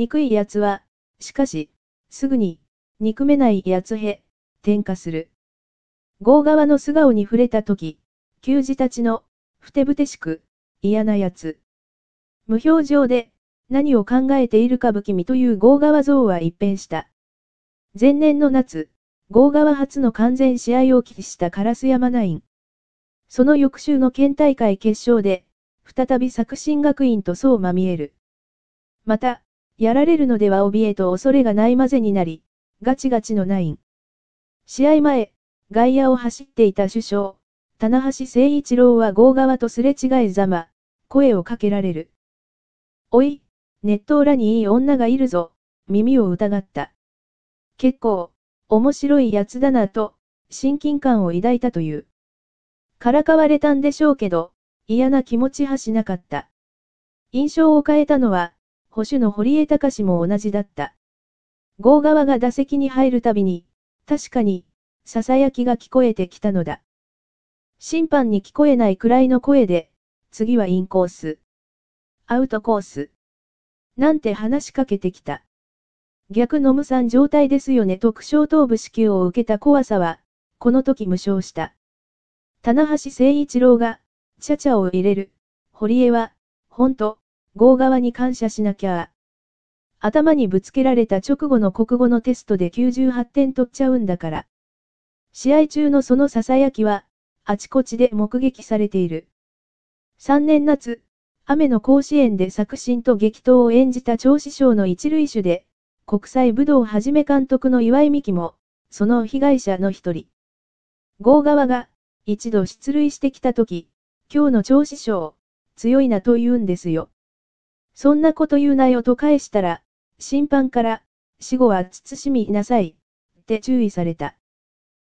憎い奴は、しかし、すぐに、憎めない奴へ、転化する。郷側の素顔に触れた時、球児たちの、ふてぶてしく、嫌な奴。無表情で、何を考えているか不気味という郷側像は一変した。前年の夏、郷側初の完全試合を喫した烏山ナイン。その翌週の県大会決勝で、再び作新学院とそうまみえる。また、やられるのでは怯えと恐れがないまぜになり、ガチガチのナイン。試合前、外野を走っていた首相、棚橋誠一郎は豪側とすれ違いざま、声をかけられる。おい、ネット裏にいい女がいるぞ、耳を疑った。結構、面白いやつだなと、親近感を抱いたという。からかわれたんでしょうけど、嫌な気持ちはしなかった。印象を変えたのは、保守の堀江隆も同じだった。郷側が打席に入るたびに、確かに、囁きが聞こえてきたのだ。審判に聞こえないくらいの声で、次はインコース。アウトコース。なんて話しかけてきた。逆の無産状態ですよね特苦頭部支給を受けた怖さは、この時無償した。棚橋誠一郎が、ちゃちゃを入れる。堀江は、ほんと、郷側に感謝しなきゃ。頭にぶつけられた直後の国語のテストで98点取っちゃうんだから。試合中のその囁きは、あちこちで目撃されている。3年夏、雨の甲子園で作新と激闘を演じた長師匠の一塁手で、国際武道はじめ監督の岩井美希も、その被害者の一人。郷側が、一度出塁してきたとき、今日の長子賞、強いなと言うんですよ。そんなこと言うなよと返したら、審判から、死後は慎みなさい、って注意された。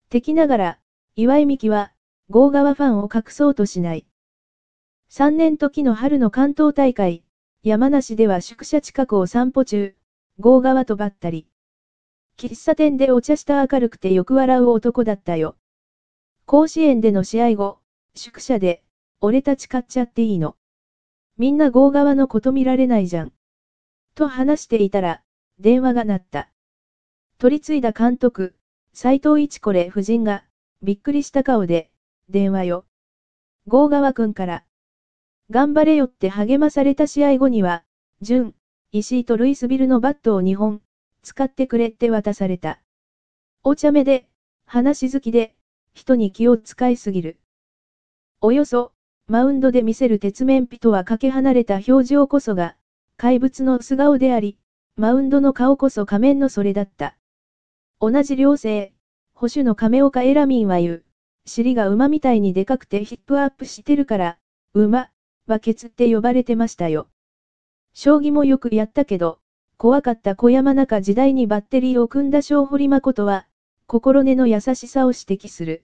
敵ながら、岩井美樹は、豪川ファンを隠そうとしない。3年時の春の関東大会、山梨では宿舎近くを散歩中、豪川とばったり。喫茶店でお茶した明るくてよく笑う男だったよ。甲子園での試合後、宿舎で、俺たち買っちゃっていいのみんな豪側のこと見られないじゃん。と話していたら、電話が鳴った。取り継いだ監督、斎藤一これ夫人が、びっくりした顔で、電話よ。豪川くんから。頑張れよって励まされた試合後には、純、石井とルイスビルのバットを2本、使ってくれって渡された。お茶目で、話好きで、人に気を使いすぎる。およそ、マウンドで見せる鉄面皮とはかけ離れた表情こそが、怪物の素顔であり、マウンドの顔こそ仮面のそれだった。同じ寮生、保守の亀岡エラミンは言う。尻が馬みたいにでかくてヒップアップしてるから、馬、はケツって呼ばれてましたよ。将棋もよくやったけど、怖かった小山中時代にバッテリーを組んだ小堀誠は、心根の優しさを指摘する。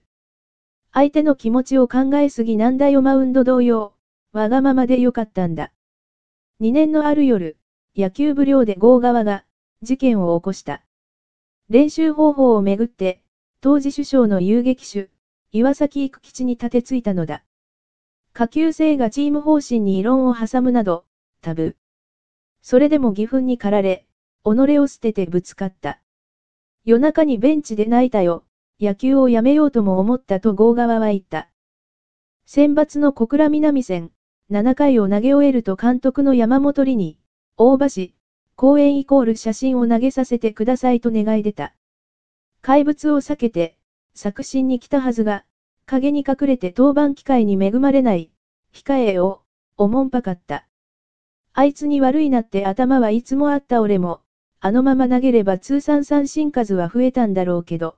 相手の気持ちを考えすぎなんだよマウンド同様、わがままでよかったんだ。2年のある夜、野球部寮で郷側が、事件を起こした。練習方法をめぐって、当時首相の遊撃手、岩崎育吉に立てついたのだ。下級生がチーム方針に異論を挟むなど、タブそれでも義憤に駆られ、己を捨ててぶつかった。夜中にベンチで泣いたよ、野球をやめようとも思ったと郷側は言った。選抜の小倉南戦、7回を投げ終えると監督の山本里に、大橋、公園イコール写真を投げさせてくださいと願い出た。怪物を避けて、作新に来たはずが、影に隠れて登板機会に恵まれない、控えを、おもんぱかった。あいつに悪いなって頭はいつもあった俺も、あのまま投げれば通算三振数は増えたんだろうけど。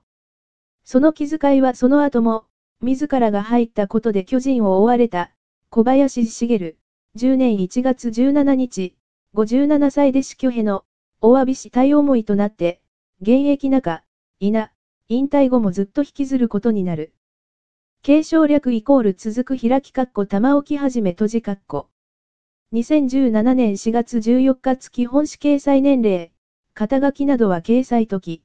その気遣いはその後も、自らが入ったことで巨人を追われた、小林茂、10年1月17日、57歳で死去への、お詫びしたい思いとなって、現役中、稲、引退後もずっと引きずることになる。継承略イコール続く開き括弧玉置き始め閉じ括弧。2017年4月14日月本史掲載年齢、肩書きなどは掲載時。